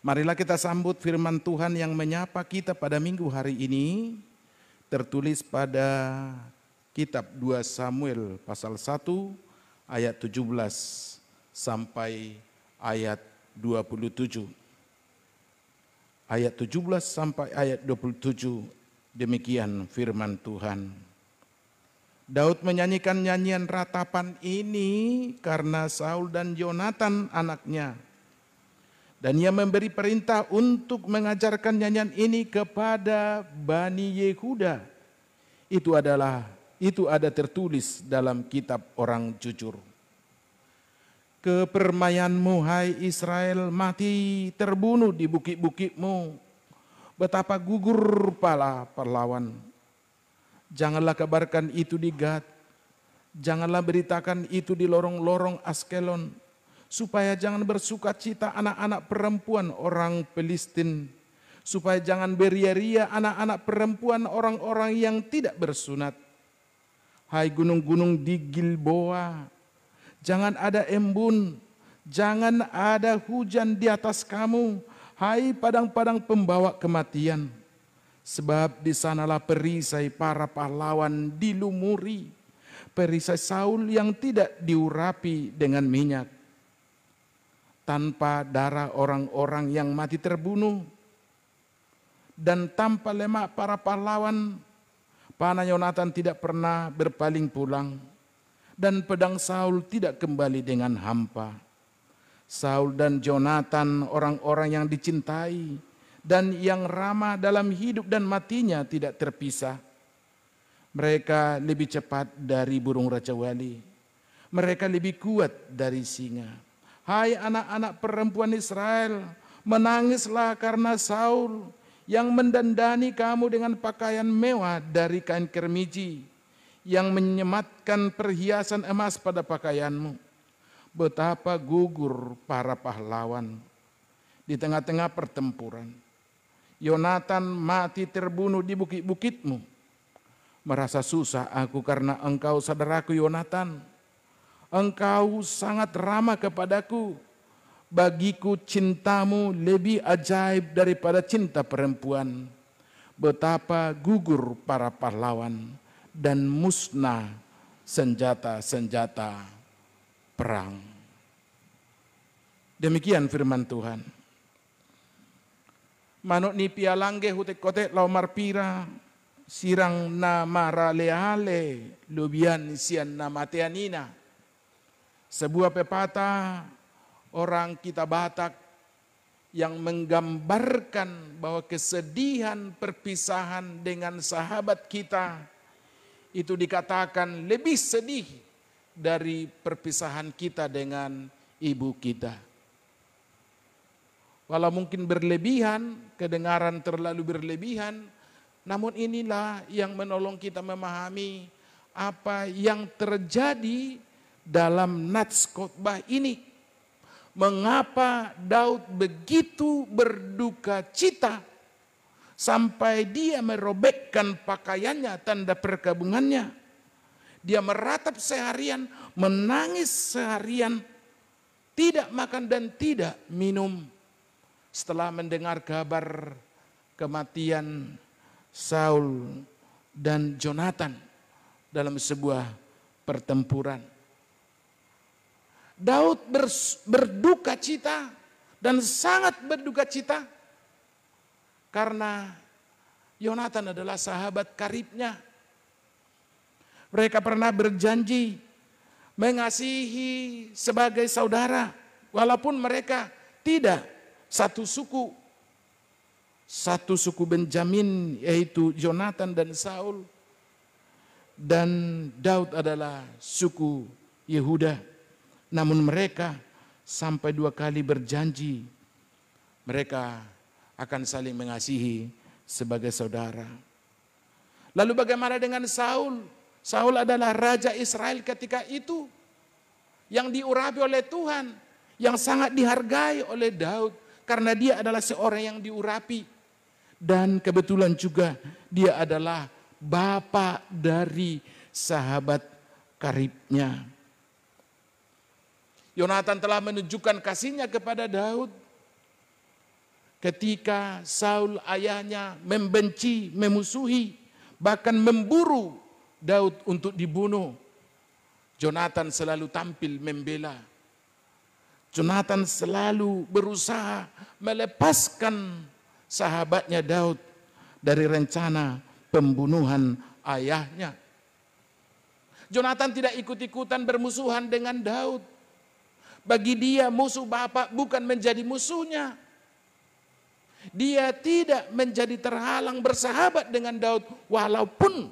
Marilah kita sambut firman Tuhan yang menyapa kita pada minggu hari ini tertulis pada kitab 2 Samuel pasal 1 ayat 17 sampai ayat 27. Ayat 17 sampai ayat 27 demikian firman Tuhan. Daud menyanyikan nyanyian ratapan ini karena Saul dan Yonatan anaknya dan ia memberi perintah untuk mengajarkan nyanyian ini kepada Bani Yehuda. Itu adalah itu ada tertulis dalam kitab orang jujur. Kepermayanmu hai Israel mati terbunuh di bukit-bukitmu. Betapa gugur pala perlawan. Janganlah kabarkan itu di Gad. Janganlah beritakan itu di lorong-lorong Askelon supaya jangan bersuka cita anak-anak perempuan orang Palestin, supaya jangan beria-ria anak-anak perempuan orang-orang yang tidak bersunat. Hai gunung-gunung di Gilboa, jangan ada embun, jangan ada hujan di atas kamu, hai padang-padang pembawa kematian. Sebab di sanalah perisai para pahlawan dilumuri, perisai Saul yang tidak diurapi dengan minyak tanpa darah orang-orang yang mati terbunuh, dan tanpa lemak para pahlawan, panah Yonatan tidak pernah berpaling pulang, dan pedang Saul tidak kembali dengan hampa. Saul dan Jonathan orang-orang yang dicintai dan yang ramah dalam hidup dan matinya tidak terpisah. Mereka lebih cepat dari burung raja wali Mereka lebih kuat dari singa. Hai anak-anak perempuan Israel, menangislah karena Saul yang mendandani kamu dengan pakaian mewah dari kain kermiji, yang menyematkan perhiasan emas pada pakaianmu. Betapa gugur para pahlawan di tengah-tengah pertempuran. Yonatan mati terbunuh di bukit-bukitmu. Merasa susah aku karena engkau saudaraku Yonatan Engkau sangat ramah kepadaku. Bagiku cintamu lebih ajaib daripada cinta perempuan. Betapa gugur para pahlawan dan musnah senjata-senjata perang. Demikian firman Tuhan. Manuk nipia langge hutek kote lau pira sirang na maraleale lubian sian na mateanina sebuah pepatah orang kita Batak yang menggambarkan bahwa kesedihan perpisahan dengan sahabat kita itu dikatakan lebih sedih dari perpisahan kita dengan ibu kita. Walau mungkin berlebihan, kedengaran terlalu berlebihan, namun inilah yang menolong kita memahami apa yang terjadi dalam nats khotbah ini. Mengapa Daud begitu berduka cita sampai dia merobekkan pakaiannya tanda perkabungannya. Dia meratap seharian, menangis seharian, tidak makan dan tidak minum. Setelah mendengar kabar kematian Saul dan Jonathan dalam sebuah pertempuran. Daud berduka cita dan sangat berduka cita karena Yonatan adalah sahabat karibnya. Mereka pernah berjanji mengasihi sebagai saudara walaupun mereka tidak satu suku. Satu suku Benjamin yaitu Yonatan dan Saul dan Daud adalah suku Yehuda. Namun mereka sampai dua kali berjanji mereka akan saling mengasihi sebagai saudara. Lalu bagaimana dengan Saul? Saul adalah raja Israel ketika itu yang diurapi oleh Tuhan, yang sangat dihargai oleh Daud karena dia adalah seorang yang diurapi dan kebetulan juga dia adalah bapak dari sahabat karibnya. Yonatan telah menunjukkan kasihnya kepada Daud. Ketika Saul ayahnya membenci, memusuhi, bahkan memburu Daud untuk dibunuh. Jonathan selalu tampil membela. Jonathan selalu berusaha melepaskan sahabatnya Daud dari rencana pembunuhan ayahnya. Jonathan tidak ikut-ikutan bermusuhan dengan Daud. Bagi dia musuh bapak bukan menjadi musuhnya. Dia tidak menjadi terhalang bersahabat dengan Daud walaupun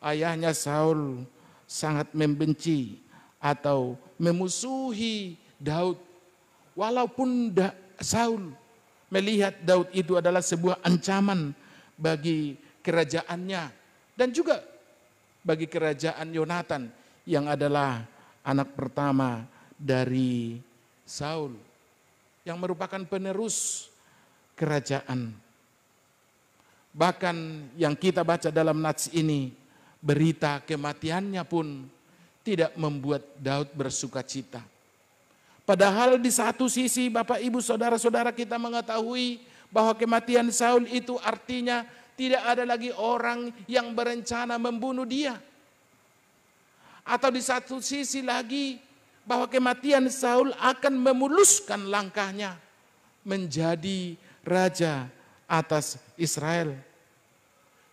ayahnya Saul sangat membenci atau memusuhi Daud. Walaupun da Saul melihat Daud itu adalah sebuah ancaman bagi kerajaannya dan juga bagi kerajaan Yonatan yang adalah anak pertama dari Saul yang merupakan penerus kerajaan. Bahkan yang kita baca dalam nats ini, berita kematiannya pun tidak membuat Daud bersuka cita. Padahal di satu sisi Bapak Ibu Saudara-saudara kita mengetahui bahwa kematian Saul itu artinya tidak ada lagi orang yang berencana membunuh dia. Atau di satu sisi lagi bahwa kematian Saul akan memuluskan langkahnya menjadi raja atas Israel.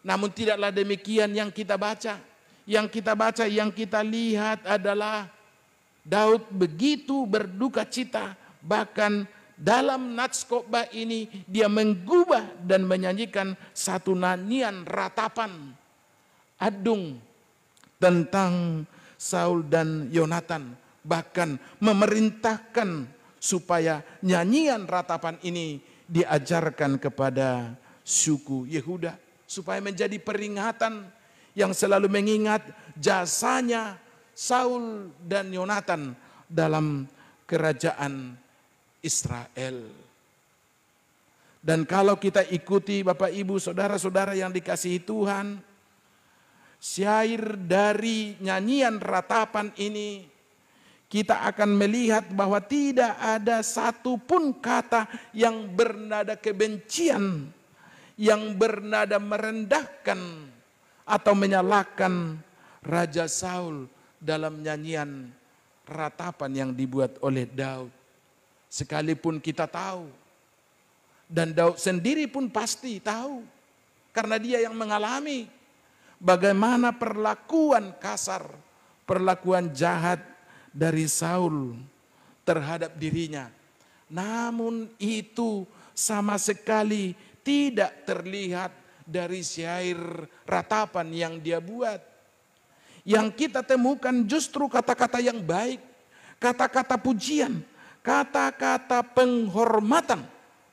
Namun tidaklah demikian yang kita baca. Yang kita baca, yang kita lihat adalah Daud begitu berduka cita bahkan dalam nats ini dia menggubah dan menyanyikan satu nyanyian ratapan adung tentang Saul dan Yonatan bahkan memerintahkan supaya nyanyian ratapan ini diajarkan kepada suku Yehuda supaya menjadi peringatan yang selalu mengingat jasanya Saul dan Yonatan dalam kerajaan Israel. Dan kalau kita ikuti Bapak Ibu saudara-saudara yang dikasihi Tuhan, syair dari nyanyian ratapan ini kita akan melihat bahwa tidak ada satu pun kata yang bernada kebencian, yang bernada merendahkan atau menyalahkan Raja Saul dalam nyanyian ratapan yang dibuat oleh Daud. Sekalipun kita tahu, dan Daud sendiri pun pasti tahu, karena dia yang mengalami bagaimana perlakuan kasar, perlakuan jahat dari Saul terhadap dirinya. Namun itu sama sekali tidak terlihat dari syair ratapan yang dia buat. Yang kita temukan justru kata-kata yang baik, kata-kata pujian, kata-kata penghormatan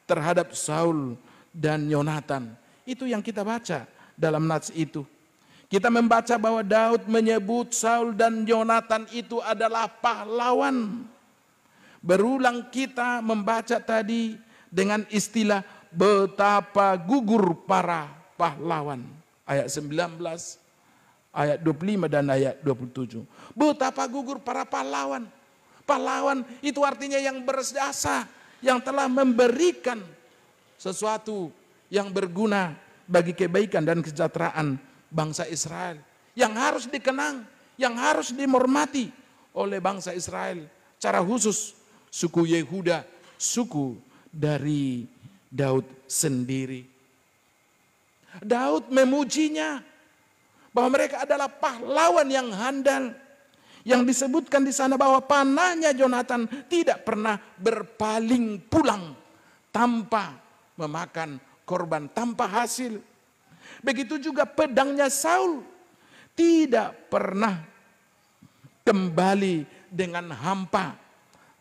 terhadap Saul dan Yonatan. Itu yang kita baca dalam nats itu. Kita membaca bahwa Daud menyebut Saul dan Yonatan itu adalah pahlawan. Berulang kita membaca tadi dengan istilah betapa gugur para pahlawan. Ayat 19, ayat 25 dan ayat 27. Betapa gugur para pahlawan. Pahlawan itu artinya yang berjasa, yang telah memberikan sesuatu yang berguna bagi kebaikan dan kesejahteraan bangsa Israel. Yang harus dikenang, yang harus dimormati oleh bangsa Israel. Cara khusus suku Yehuda, suku dari Daud sendiri. Daud memujinya bahwa mereka adalah pahlawan yang handal. Yang disebutkan di sana bahwa panahnya Jonathan tidak pernah berpaling pulang tanpa memakan korban, tanpa hasil. Begitu juga pedangnya Saul tidak pernah kembali dengan hampa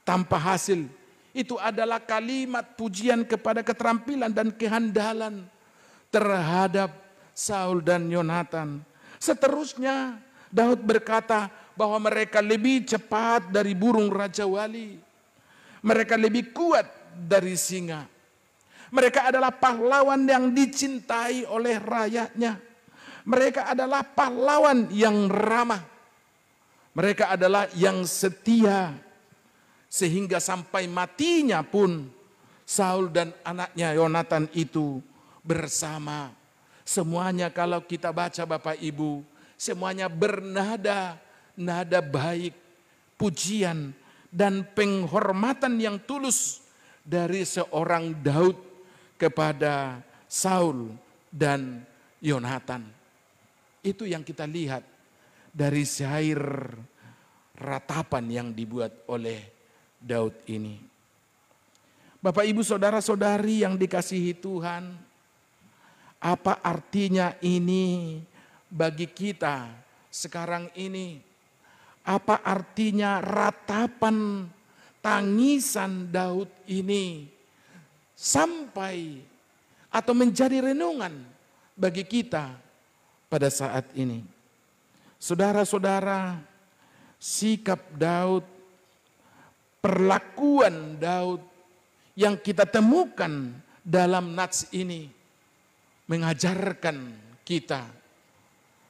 tanpa hasil. Itu adalah kalimat pujian kepada keterampilan dan kehandalan terhadap Saul dan Yonatan. Seterusnya Daud berkata bahwa mereka lebih cepat dari burung raja wali. Mereka lebih kuat dari singa. Mereka adalah pahlawan yang dicintai oleh rakyatnya. Mereka adalah pahlawan yang ramah. Mereka adalah yang setia. Sehingga sampai matinya pun Saul dan anaknya Yonatan itu bersama. Semuanya kalau kita baca Bapak Ibu, semuanya bernada, nada baik, pujian, dan penghormatan yang tulus dari seorang Daud kepada Saul dan Yonatan. Itu yang kita lihat dari syair ratapan yang dibuat oleh Daud ini. Bapak ibu saudara saudari yang dikasihi Tuhan. Apa artinya ini bagi kita sekarang ini? Apa artinya ratapan tangisan Daud ini sampai atau menjadi renungan bagi kita pada saat ini. Saudara-saudara, sikap Daud, perlakuan Daud yang kita temukan dalam nats ini mengajarkan kita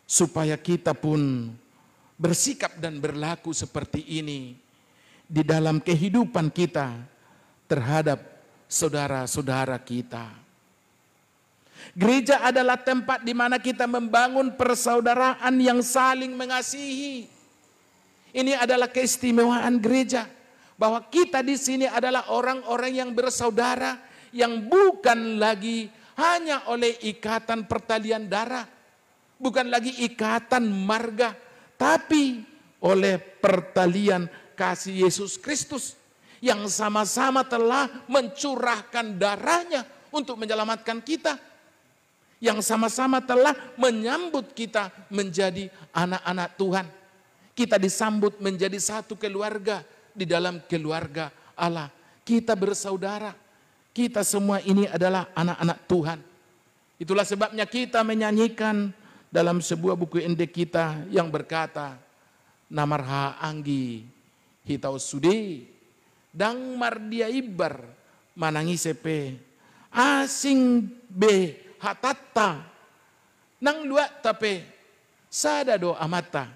supaya kita pun bersikap dan berlaku seperti ini di dalam kehidupan kita terhadap saudara-saudara kita. Gereja adalah tempat di mana kita membangun persaudaraan yang saling mengasihi. Ini adalah keistimewaan gereja bahwa kita di sini adalah orang-orang yang bersaudara yang bukan lagi hanya oleh ikatan pertalian darah, bukan lagi ikatan marga, tapi oleh pertalian kasih Yesus Kristus yang sama-sama telah mencurahkan darahnya untuk menyelamatkan kita. Yang sama-sama telah menyambut kita menjadi anak-anak Tuhan. Kita disambut menjadi satu keluarga di dalam keluarga Allah. Kita bersaudara. Kita semua ini adalah anak-anak Tuhan. Itulah sebabnya kita menyanyikan dalam sebuah buku indek kita yang berkata, Namarha Anggi Hitau Sudi dang mardia ibar manangi sepe asing be Hatata nang dua tape sada do amata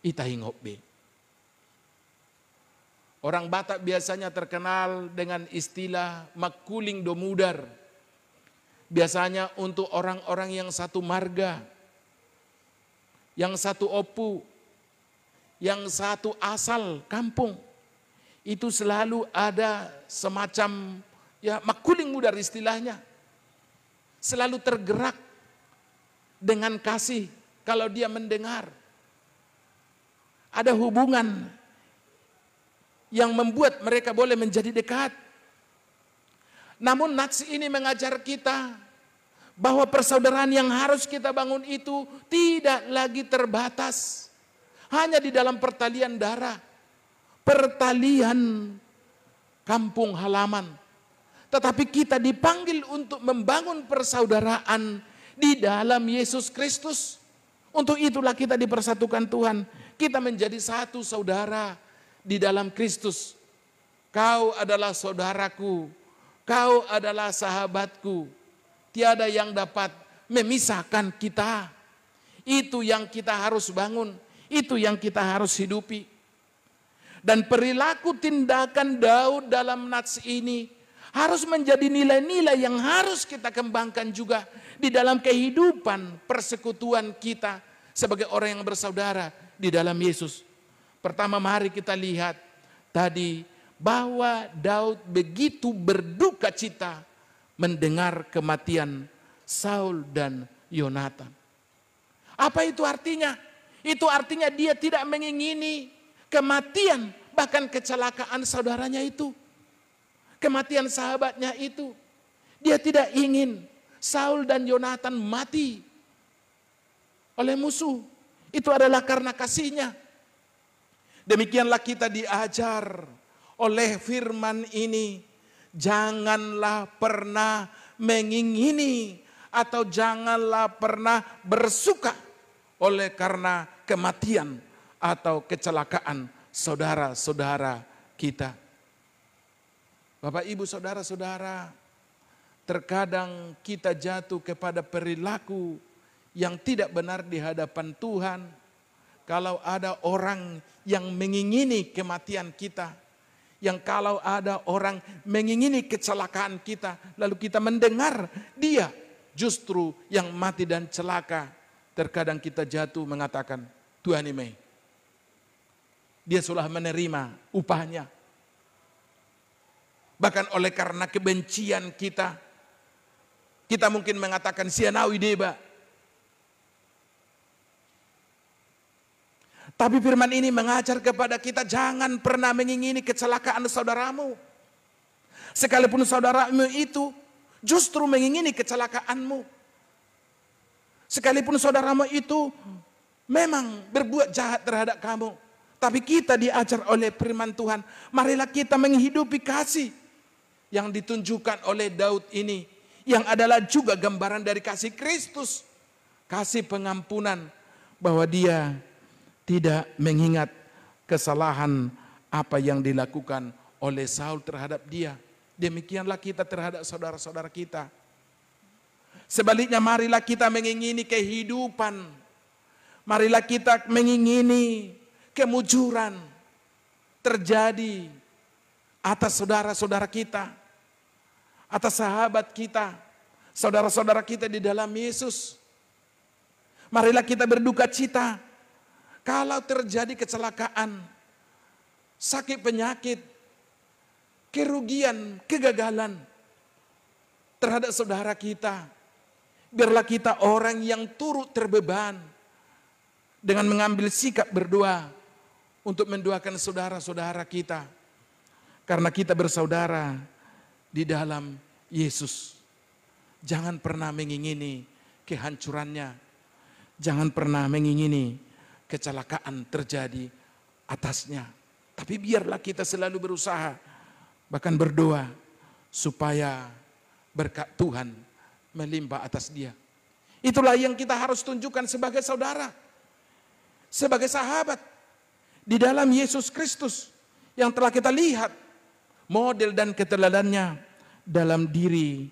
ita hingop be Orang Batak biasanya terkenal dengan istilah makuling do mudar. Biasanya untuk orang-orang yang satu marga, yang satu opu, yang satu asal kampung itu selalu ada semacam ya makuling mudar istilahnya. Selalu tergerak dengan kasih kalau dia mendengar. Ada hubungan yang membuat mereka boleh menjadi dekat. Namun nats ini mengajar kita bahwa persaudaraan yang harus kita bangun itu tidak lagi terbatas. Hanya di dalam pertalian darah pertalian kampung halaman. Tetapi kita dipanggil untuk membangun persaudaraan di dalam Yesus Kristus. Untuk itulah kita dipersatukan Tuhan. Kita menjadi satu saudara di dalam Kristus. Kau adalah saudaraku. Kau adalah sahabatku. Tiada yang dapat memisahkan kita. Itu yang kita harus bangun. Itu yang kita harus hidupi. Dan perilaku tindakan Daud dalam nats ini harus menjadi nilai-nilai yang harus kita kembangkan juga di dalam kehidupan persekutuan kita sebagai orang yang bersaudara di dalam Yesus. Pertama mari kita lihat tadi bahwa Daud begitu berduka cita mendengar kematian Saul dan Yonatan. Apa itu artinya? Itu artinya dia tidak mengingini kematian, bahkan kecelakaan saudaranya itu, kematian sahabatnya itu. Dia tidak ingin Saul dan Yonatan mati oleh musuh. Itu adalah karena kasihnya. Demikianlah kita diajar oleh firman ini. Janganlah pernah mengingini atau janganlah pernah bersuka oleh karena kematian atau kecelakaan saudara-saudara kita. Bapak, ibu, saudara-saudara, terkadang kita jatuh kepada perilaku yang tidak benar di hadapan Tuhan. Kalau ada orang yang mengingini kematian kita, yang kalau ada orang mengingini kecelakaan kita, lalu kita mendengar dia justru yang mati dan celaka. Terkadang kita jatuh mengatakan, Tuhan ini dia sudah menerima upahnya. Bahkan oleh karena kebencian kita, kita mungkin mengatakan Sianawi Deba. Tapi firman ini mengajar kepada kita jangan pernah mengingini kecelakaan saudaramu. Sekalipun saudaramu itu justru mengingini kecelakaanmu. Sekalipun saudaramu itu memang berbuat jahat terhadap kamu. Tapi kita diajar oleh firman Tuhan, marilah kita menghidupi kasih yang ditunjukkan oleh Daud ini. Yang adalah juga gambaran dari kasih Kristus. Kasih pengampunan bahwa dia tidak mengingat kesalahan apa yang dilakukan oleh Saul terhadap dia. Demikianlah kita terhadap saudara-saudara kita. Sebaliknya marilah kita mengingini kehidupan. Marilah kita mengingini kemujuran terjadi atas saudara-saudara kita, atas sahabat kita, saudara-saudara kita di dalam Yesus. Marilah kita berduka cita. Kalau terjadi kecelakaan, sakit penyakit, kerugian, kegagalan terhadap saudara kita. Biarlah kita orang yang turut terbeban dengan mengambil sikap berdoa untuk mendoakan saudara-saudara kita. Karena kita bersaudara di dalam Yesus. Jangan pernah mengingini kehancurannya. Jangan pernah mengingini kecelakaan terjadi atasnya. Tapi biarlah kita selalu berusaha, bahkan berdoa, supaya berkat Tuhan melimpah atas dia. Itulah yang kita harus tunjukkan sebagai saudara, sebagai sahabat di dalam Yesus Kristus yang telah kita lihat model dan keteladannya dalam diri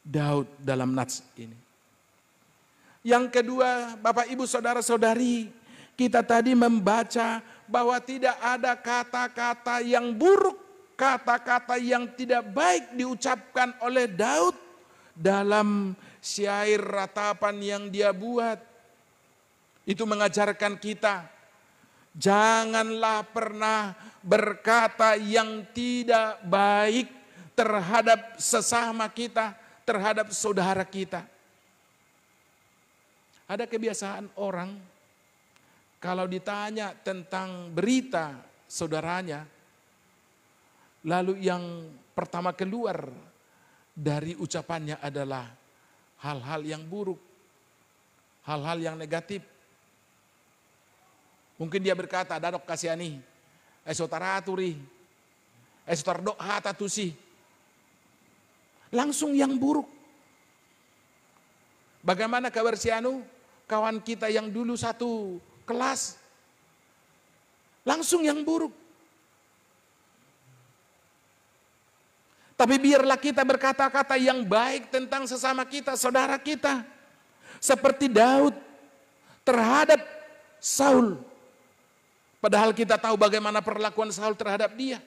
Daud dalam nats ini. Yang kedua, Bapak Ibu saudara-saudari, kita tadi membaca bahwa tidak ada kata-kata yang buruk, kata-kata yang tidak baik diucapkan oleh Daud dalam syair ratapan yang dia buat. Itu mengajarkan kita Janganlah pernah berkata yang tidak baik terhadap sesama kita, terhadap saudara kita. Ada kebiasaan orang kalau ditanya tentang berita saudaranya, lalu yang pertama keluar dari ucapannya adalah hal-hal yang buruk, hal-hal yang negatif. Mungkin dia berkata, dadok kasihani, esotaraturi, eh, esotardok eh, hatatusi. Langsung yang buruk. Bagaimana kabar Anu, Kawan kita yang dulu satu kelas. Langsung yang buruk. Tapi biarlah kita berkata-kata yang baik tentang sesama kita, saudara kita. Seperti Daud terhadap Saul. Padahal kita tahu bagaimana perlakuan Saul terhadap dia.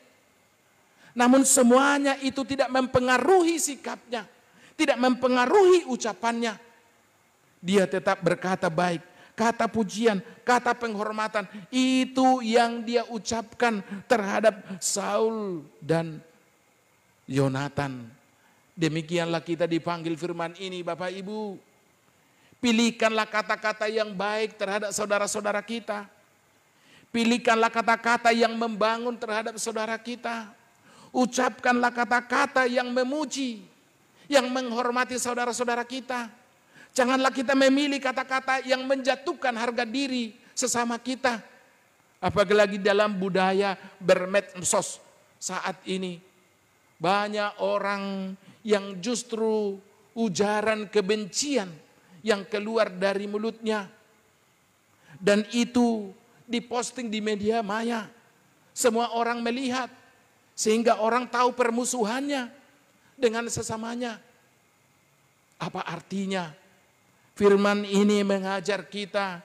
Namun semuanya itu tidak mempengaruhi sikapnya. Tidak mempengaruhi ucapannya. Dia tetap berkata baik. Kata pujian, kata penghormatan. Itu yang dia ucapkan terhadap Saul dan Yonatan. Demikianlah kita dipanggil firman ini Bapak Ibu. Pilihkanlah kata-kata yang baik terhadap saudara-saudara kita Pilihkanlah kata-kata yang membangun terhadap saudara kita. Ucapkanlah kata-kata yang memuji, yang menghormati saudara-saudara kita. Janganlah kita memilih kata-kata yang menjatuhkan harga diri sesama kita. Apalagi dalam budaya bermedsos saat ini. Banyak orang yang justru ujaran kebencian yang keluar dari mulutnya. Dan itu diposting di media maya. Semua orang melihat sehingga orang tahu permusuhannya dengan sesamanya. Apa artinya? Firman ini mengajar kita,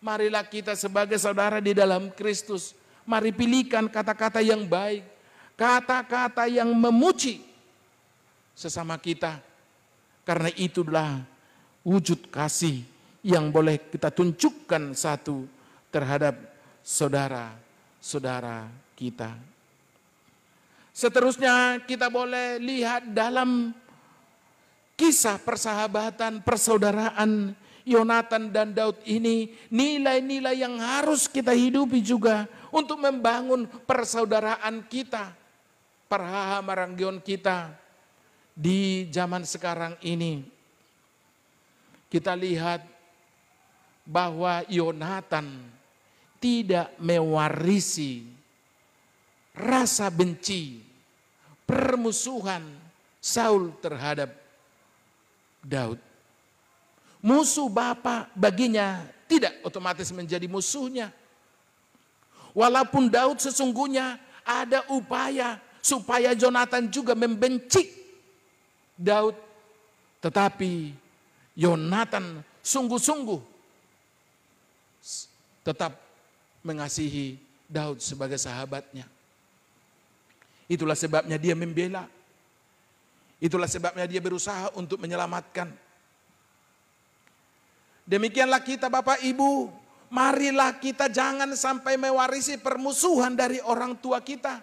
marilah kita sebagai saudara di dalam Kristus, mari pilihkan kata-kata yang baik, kata-kata yang memuji sesama kita. Karena itulah wujud kasih yang boleh kita tunjukkan satu terhadap saudara-saudara kita. Seterusnya kita boleh lihat dalam kisah persahabatan, persaudaraan Yonatan dan Daud ini nilai-nilai yang harus kita hidupi juga untuk membangun persaudaraan kita, perhamaranggion kita di zaman sekarang ini. Kita lihat bahwa Yonatan tidak mewarisi rasa benci, permusuhan Saul terhadap Daud. Musuh bapak baginya tidak otomatis menjadi musuhnya. Walaupun Daud sesungguhnya ada upaya supaya Jonathan juga membenci Daud. Tetapi Yonatan sungguh-sungguh tetap mengasihi Daud sebagai sahabatnya. Itulah sebabnya dia membela. Itulah sebabnya dia berusaha untuk menyelamatkan. Demikianlah kita Bapak Ibu, marilah kita jangan sampai mewarisi permusuhan dari orang tua kita.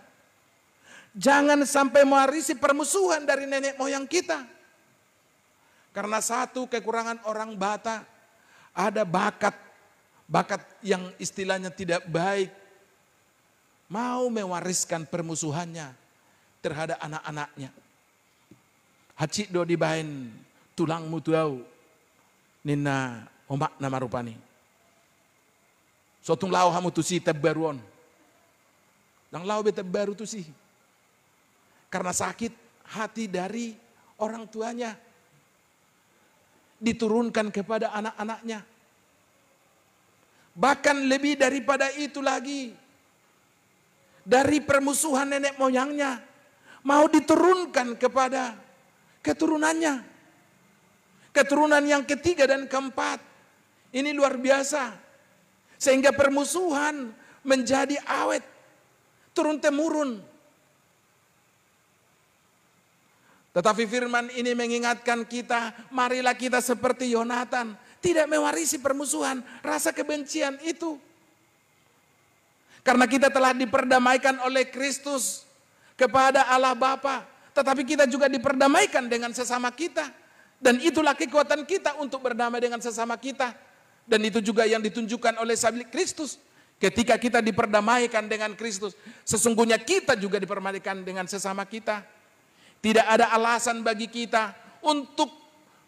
Jangan sampai mewarisi permusuhan dari nenek moyang kita. Karena satu kekurangan orang bata ada bakat bakat yang istilahnya tidak baik, mau mewariskan permusuhannya terhadap anak-anaknya. Haji do dibain tulang mutuau nina omak nama rupani. Sotung lau hamu tusi tebaruon. Lang lau bete baru tusi. Karena sakit hati dari orang tuanya diturunkan kepada anak-anaknya Bahkan lebih daripada itu lagi. Dari permusuhan nenek moyangnya. Mau diturunkan kepada keturunannya. Keturunan yang ketiga dan keempat. Ini luar biasa. Sehingga permusuhan menjadi awet. Turun-temurun. Tetapi firman ini mengingatkan kita, marilah kita seperti Yonatan, tidak mewarisi permusuhan, rasa kebencian itu. Karena kita telah diperdamaikan oleh Kristus kepada Allah Bapa, tetapi kita juga diperdamaikan dengan sesama kita. Dan itulah kekuatan kita untuk berdamai dengan sesama kita. Dan itu juga yang ditunjukkan oleh sabit Kristus. Ketika kita diperdamaikan dengan Kristus, sesungguhnya kita juga diperdamaikan dengan sesama kita. Tidak ada alasan bagi kita untuk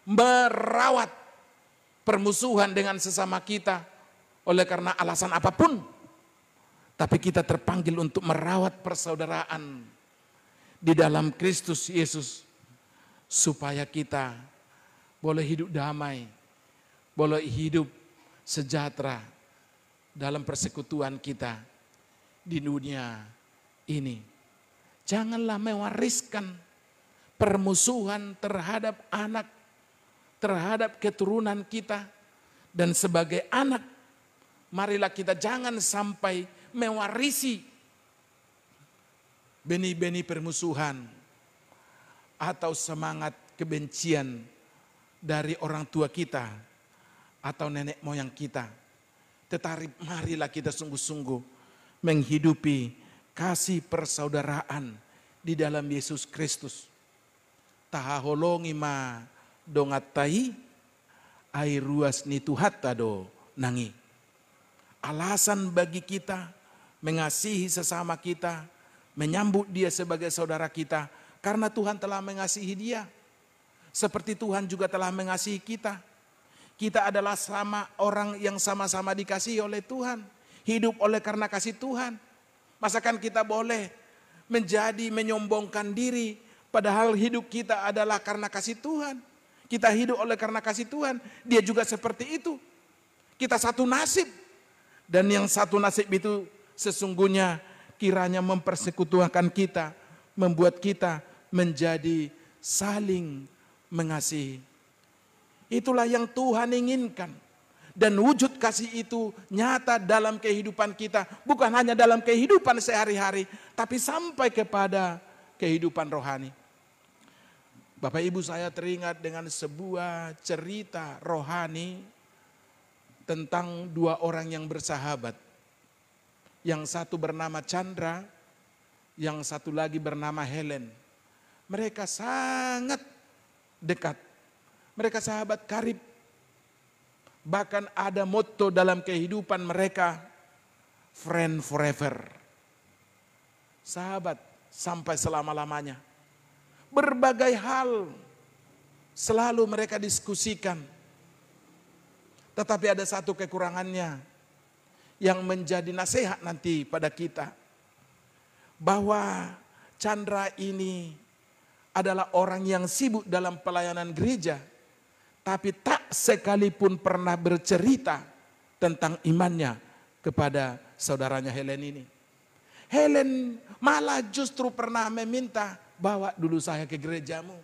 merawat permusuhan dengan sesama kita oleh karena alasan apapun. Tapi kita terpanggil untuk merawat persaudaraan di dalam Kristus Yesus supaya kita boleh hidup damai, boleh hidup sejahtera dalam persekutuan kita di dunia ini. Janganlah mewariskan permusuhan terhadap anak terhadap keturunan kita. Dan sebagai anak, marilah kita jangan sampai mewarisi benih-benih permusuhan atau semangat kebencian dari orang tua kita atau nenek moyang kita. Tetapi marilah kita sungguh-sungguh menghidupi kasih persaudaraan di dalam Yesus Kristus. Tahaholongi ma dongatai air ruas nituhatta do nangi. Alasan bagi kita mengasihi sesama kita, menyambut dia sebagai saudara kita karena Tuhan telah mengasihi dia. Seperti Tuhan juga telah mengasihi kita. Kita adalah sama orang yang sama-sama dikasihi oleh Tuhan. Hidup oleh karena kasih Tuhan. Masakan kita boleh menjadi menyombongkan diri padahal hidup kita adalah karena kasih Tuhan. Kita hidup oleh karena kasih Tuhan. Dia juga seperti itu. Kita satu nasib. Dan yang satu nasib itu sesungguhnya kiranya mempersekutuakan kita. Membuat kita menjadi saling mengasihi. Itulah yang Tuhan inginkan. Dan wujud kasih itu nyata dalam kehidupan kita. Bukan hanya dalam kehidupan sehari-hari. Tapi sampai kepada kehidupan rohani. Bapak Ibu saya teringat dengan sebuah cerita rohani tentang dua orang yang bersahabat. Yang satu bernama Chandra, yang satu lagi bernama Helen. Mereka sangat dekat. Mereka sahabat karib. Bahkan ada moto dalam kehidupan mereka, friend forever. Sahabat sampai selama-lamanya. Berbagai hal selalu mereka diskusikan. Tetapi ada satu kekurangannya yang menjadi nasihat nanti pada kita. Bahwa Chandra ini adalah orang yang sibuk dalam pelayanan gereja, tapi tak sekalipun pernah bercerita tentang imannya kepada saudaranya Helen ini. Helen malah justru pernah meminta bawa dulu saya ke gerejamu.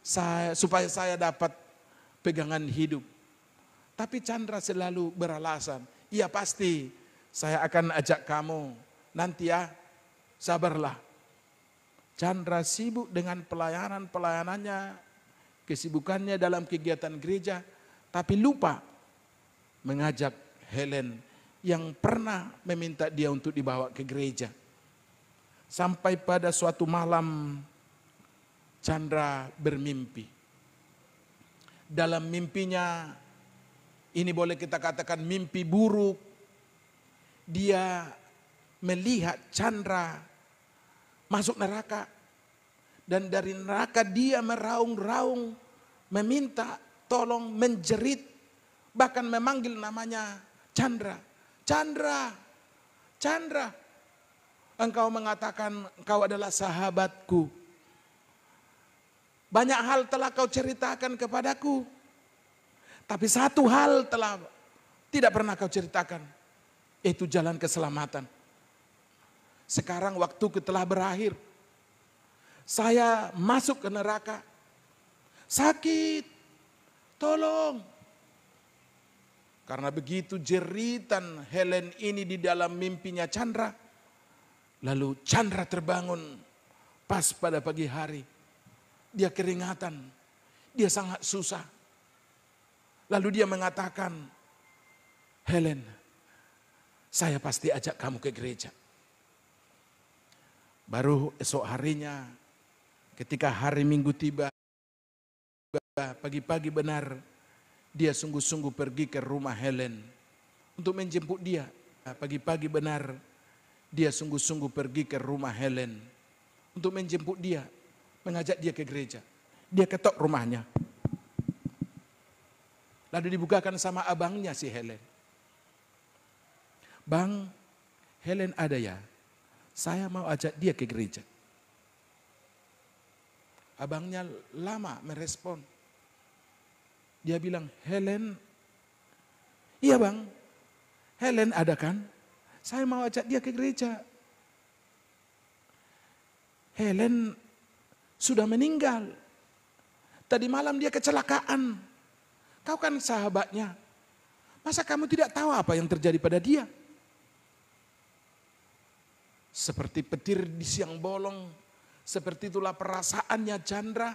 Saya, supaya saya dapat pegangan hidup. Tapi Chandra selalu beralasan, iya pasti saya akan ajak kamu. Nanti ya, sabarlah. Chandra sibuk dengan pelayanan-pelayanannya, kesibukannya dalam kegiatan gereja, tapi lupa mengajak Helen yang pernah meminta dia untuk dibawa ke gereja. Sampai pada suatu malam Chandra bermimpi. Dalam mimpinya ini boleh kita katakan mimpi buruk. Dia melihat Chandra masuk neraka dan dari neraka dia meraung-raung meminta tolong menjerit bahkan memanggil namanya Chandra. Chandra, Chandra, Engkau mengatakan engkau adalah sahabatku. Banyak hal telah kau ceritakan kepadaku. Tapi satu hal telah tidak pernah kau ceritakan. Itu jalan keselamatan. Sekarang waktu telah berakhir. Saya masuk ke neraka. Sakit. Tolong. Karena begitu jeritan Helen ini di dalam mimpinya Chandra. Lalu Chandra terbangun pas pada pagi hari. Dia keringatan, dia sangat susah. Lalu dia mengatakan, Helen, saya pasti ajak kamu ke gereja. Baru esok harinya, ketika hari Minggu tiba, pagi-pagi benar, dia sungguh-sungguh pergi ke rumah Helen untuk menjemput dia. Pagi-pagi benar, dia sungguh-sungguh pergi ke rumah Helen untuk menjemput dia, mengajak dia ke gereja. Dia ketok rumahnya. Lalu dibukakan sama abangnya si Helen. Bang, Helen ada ya? Saya mau ajak dia ke gereja. Abangnya lama merespon. Dia bilang, Helen, iya bang, Helen ada kan? Saya mau ajak dia ke gereja. Helen sudah meninggal. Tadi malam dia kecelakaan. Kau kan sahabatnya. Masa kamu tidak tahu apa yang terjadi pada dia? Seperti petir di siang bolong, seperti itulah perasaannya Chandra.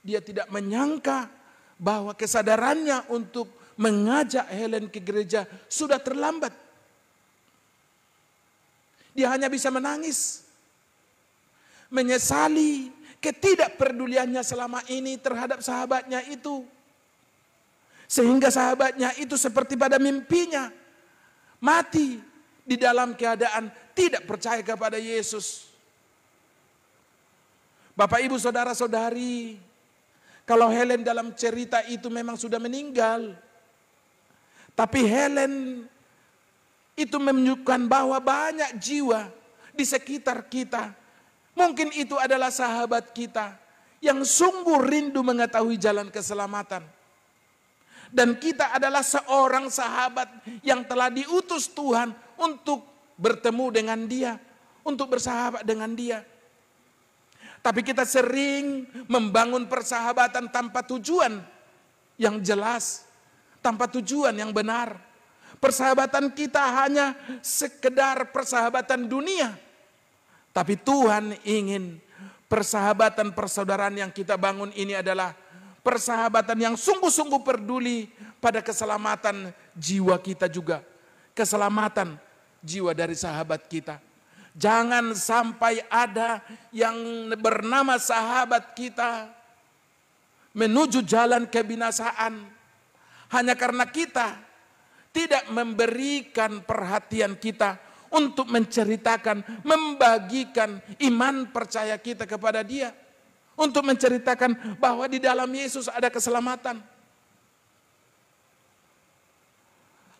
Dia tidak menyangka bahwa kesadarannya untuk mengajak Helen ke gereja sudah terlambat. Dia hanya bisa menangis. Menyesali ketidakperduliannya selama ini terhadap sahabatnya itu. Sehingga sahabatnya itu seperti pada mimpinya. Mati di dalam keadaan tidak percaya kepada Yesus. Bapak ibu saudara saudari, kalau Helen dalam cerita itu memang sudah meninggal. Tapi Helen itu menunjukkan bahwa banyak jiwa di sekitar kita. Mungkin itu adalah sahabat kita yang sungguh rindu mengetahui jalan keselamatan. Dan kita adalah seorang sahabat yang telah diutus Tuhan untuk bertemu dengan dia, untuk bersahabat dengan dia. Tapi kita sering membangun persahabatan tanpa tujuan yang jelas, tanpa tujuan yang benar. Persahabatan kita hanya sekedar persahabatan dunia. Tapi Tuhan ingin persahabatan persaudaraan yang kita bangun ini adalah persahabatan yang sungguh-sungguh peduli pada keselamatan jiwa kita juga. Keselamatan jiwa dari sahabat kita. Jangan sampai ada yang bernama sahabat kita menuju jalan kebinasaan hanya karena kita tidak memberikan perhatian kita untuk menceritakan, membagikan iman percaya kita kepada Dia, untuk menceritakan bahwa di dalam Yesus ada keselamatan.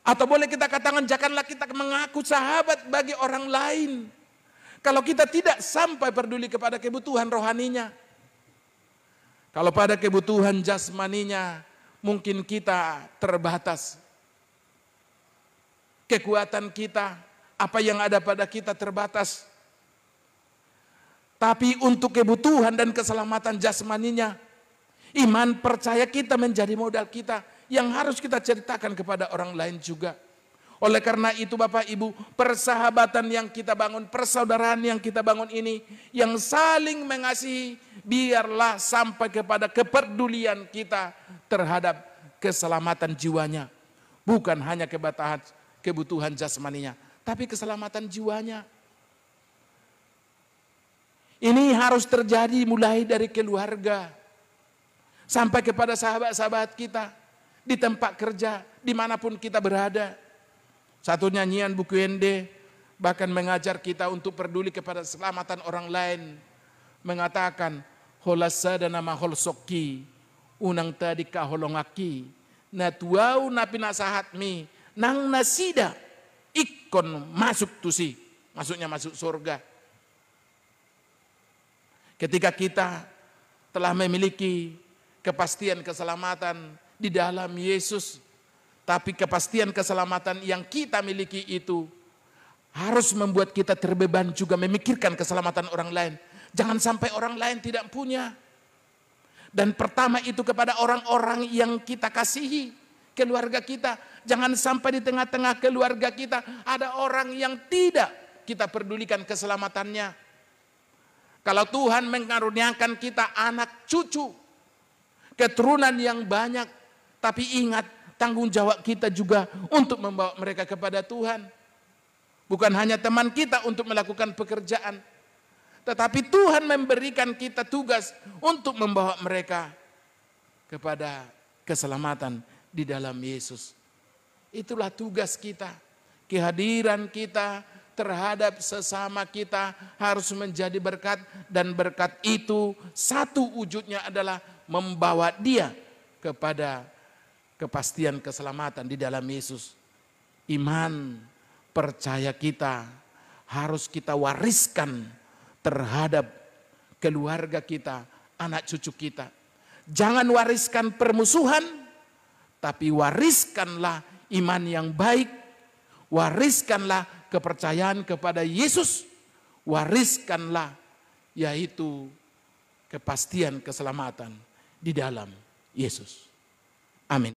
Atau boleh kita katakan, janganlah kita mengaku sahabat bagi orang lain. Kalau kita tidak sampai peduli kepada kebutuhan rohaninya. Kalau pada kebutuhan jasmaninya, mungkin kita terbatas kekuatan kita, apa yang ada pada kita terbatas. Tapi untuk kebutuhan dan keselamatan jasmaninya, iman percaya kita menjadi modal kita yang harus kita ceritakan kepada orang lain juga. Oleh karena itu Bapak Ibu, persahabatan yang kita bangun, persaudaraan yang kita bangun ini, yang saling mengasihi, biarlah sampai kepada kepedulian kita terhadap keselamatan jiwanya. Bukan hanya kebatasan kebutuhan jasmaninya, tapi keselamatan jiwanya. Ini harus terjadi mulai dari keluarga sampai kepada sahabat-sahabat kita di tempat kerja, dimanapun kita berada. Satu nyanyian buku Ende bahkan mengajar kita untuk peduli kepada keselamatan orang lain. Mengatakan, holasa dan nama holsoki, unang tadi kaholongaki, natuau napi nasahatmi, Nang nasida ikon masuk tusi. Maksudnya masuk surga. Ketika kita telah memiliki kepastian keselamatan di dalam Yesus. Tapi kepastian keselamatan yang kita miliki itu harus membuat kita terbeban juga memikirkan keselamatan orang lain. Jangan sampai orang lain tidak punya. Dan pertama itu kepada orang-orang yang kita kasihi, keluarga kita. Jangan sampai di tengah-tengah keluarga kita ada orang yang tidak kita pedulikan keselamatannya. Kalau Tuhan mengaruniakan kita anak cucu, keturunan yang banyak, tapi ingat tanggung jawab kita juga untuk membawa mereka kepada Tuhan. Bukan hanya teman kita untuk melakukan pekerjaan, tetapi Tuhan memberikan kita tugas untuk membawa mereka kepada keselamatan di dalam Yesus. Itulah tugas kita. Kehadiran kita terhadap sesama kita harus menjadi berkat dan berkat itu satu wujudnya adalah membawa dia kepada kepastian keselamatan di dalam Yesus. Iman percaya kita harus kita wariskan terhadap keluarga kita, anak cucu kita. Jangan wariskan permusuhan, tapi wariskanlah iman yang baik, wariskanlah kepercayaan kepada Yesus, wariskanlah yaitu kepastian keselamatan di dalam Yesus. Amin.